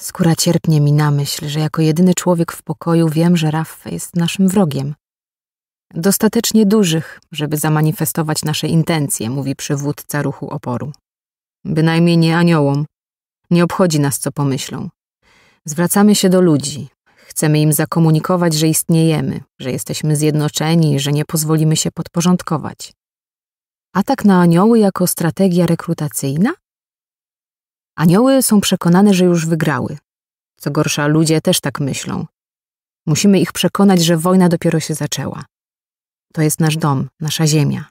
Skóra cierpnie mi na myśl, że jako jedyny człowiek w pokoju wiem, że Raffa jest naszym wrogiem. Dostatecznie dużych, żeby zamanifestować nasze intencje, mówi przywódca ruchu oporu. Bynajmniej nie aniołom. Nie obchodzi nas, co pomyślą. Zwracamy się do ludzi. Chcemy im zakomunikować, że istniejemy, że jesteśmy zjednoczeni, że nie pozwolimy się podporządkować. Atak na anioły jako strategia rekrutacyjna? Anioły są przekonane, że już wygrały. Co gorsza, ludzie też tak myślą. Musimy ich przekonać, że wojna dopiero się zaczęła. To jest nasz dom, nasza ziemia.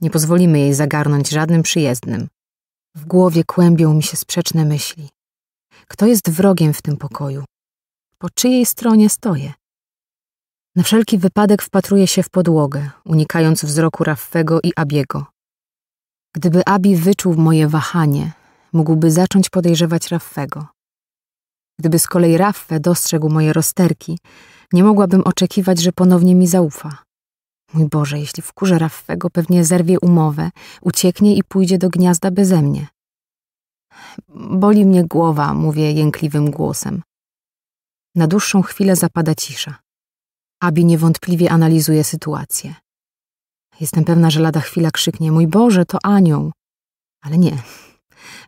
Nie pozwolimy jej zagarnąć żadnym przyjezdnym. W głowie kłębią mi się sprzeczne myśli. Kto jest wrogiem w tym pokoju? Po czyjej stronie stoję? Na wszelki wypadek wpatruję się w podłogę, unikając wzroku Raffego i Abiego. Gdyby Abi wyczuł moje wahanie, mógłby zacząć podejrzewać Raffego. Gdyby z kolei Raffę dostrzegł moje rozterki, nie mogłabym oczekiwać, że ponownie mi zaufa. Mój Boże, jeśli wkurzę Raffego, pewnie zerwie umowę, ucieknie i pójdzie do gniazda beze mnie. Boli mnie głowa, mówię jękliwym głosem. Na dłuższą chwilę zapada cisza. Abi niewątpliwie analizuje sytuację. Jestem pewna, że lada chwila krzyknie: Mój Boże, to anioł! Ale nie,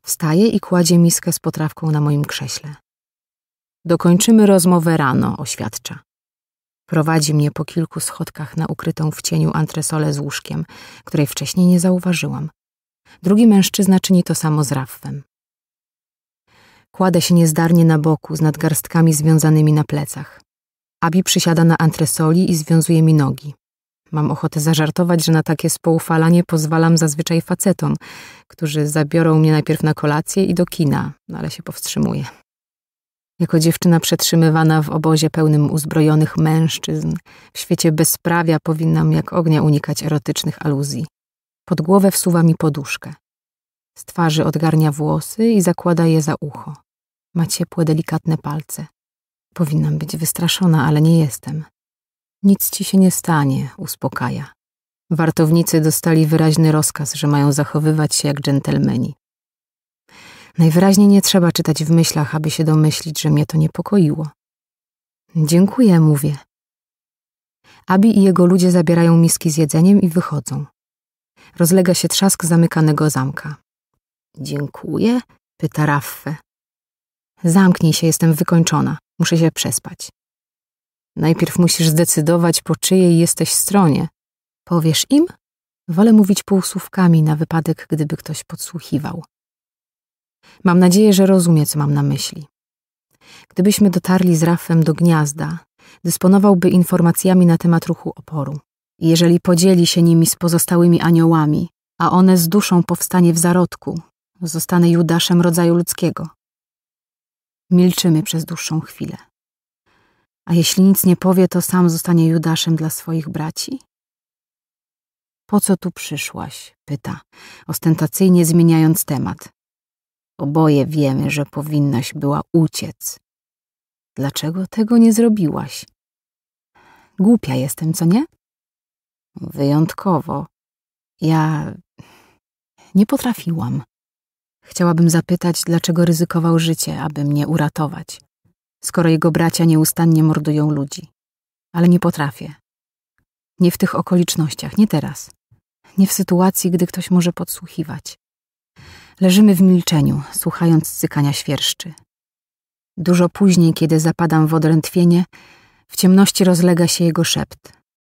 Wstaje i kładzie miskę z potrawką na moim krześle. Dokończymy rozmowę rano, oświadcza. Prowadzi mnie po kilku schodkach na ukrytą w cieniu antresolę z łóżkiem, której wcześniej nie zauważyłam. Drugi mężczyzna czyni to samo z Raffem. Kładę się niezdarnie na boku, z nadgarstkami związanymi na plecach. Abi przysiada na antresoli i związuje mi nogi. Mam ochotę zażartować, że na takie spoufalanie pozwalam zazwyczaj facetom, którzy zabiorą mnie najpierw na kolację i do kina, no ale się powstrzymuję. Jako dziewczyna przetrzymywana w obozie pełnym uzbrojonych mężczyzn, w świecie bezprawia powinnam jak ognia unikać erotycznych aluzji. Pod głowę wsuwa mi poduszkę. Z twarzy odgarnia włosy i zakłada je za ucho. Ma ciepłe, delikatne palce. Powinnam być wystraszona, ale nie jestem. Nic ci się nie stanie, uspokaja. Wartownicy dostali wyraźny rozkaz, że mają zachowywać się jak dżentelmeni. Najwyraźniej nie trzeba czytać w myślach, aby się domyślić, że mnie to niepokoiło. Dziękuję, mówię. Abi i jego ludzie zabierają miski z jedzeniem i wychodzą. Rozlega się trzask zamykanego zamka. Dziękuję? pyta Raffe. Zamknij się, jestem wykończona. Muszę się przespać. Najpierw musisz zdecydować, po czyjej jesteś stronie. Powiesz im? Wolę mówić półsłówkami na wypadek, gdyby ktoś podsłuchiwał. Mam nadzieję, że rozumie, co mam na myśli. Gdybyśmy dotarli z Rafem do gniazda, dysponowałby informacjami na temat ruchu oporu. Jeżeli podzieli się nimi z pozostałymi aniołami, a one z duszą powstanie w zarodku, zostanę Judaszem rodzaju ludzkiego. Milczymy przez dłuższą chwilę. A jeśli nic nie powie, to sam zostanie Judaszem dla swoich braci? Po co tu przyszłaś? pyta, ostentacyjnie zmieniając temat. Oboje wiemy, że powinnaś była uciec. Dlaczego tego nie zrobiłaś? Głupia jestem, co nie? Wyjątkowo. Ja nie potrafiłam. Chciałabym zapytać, dlaczego ryzykował życie, aby mnie uratować skoro jego bracia nieustannie mordują ludzi. Ale nie potrafię. Nie w tych okolicznościach, nie teraz. Nie w sytuacji, gdy ktoś może podsłuchiwać. Leżymy w milczeniu, słuchając cykania świerszczy. Dużo później, kiedy zapadam w odrętwienie, w ciemności rozlega się jego szept.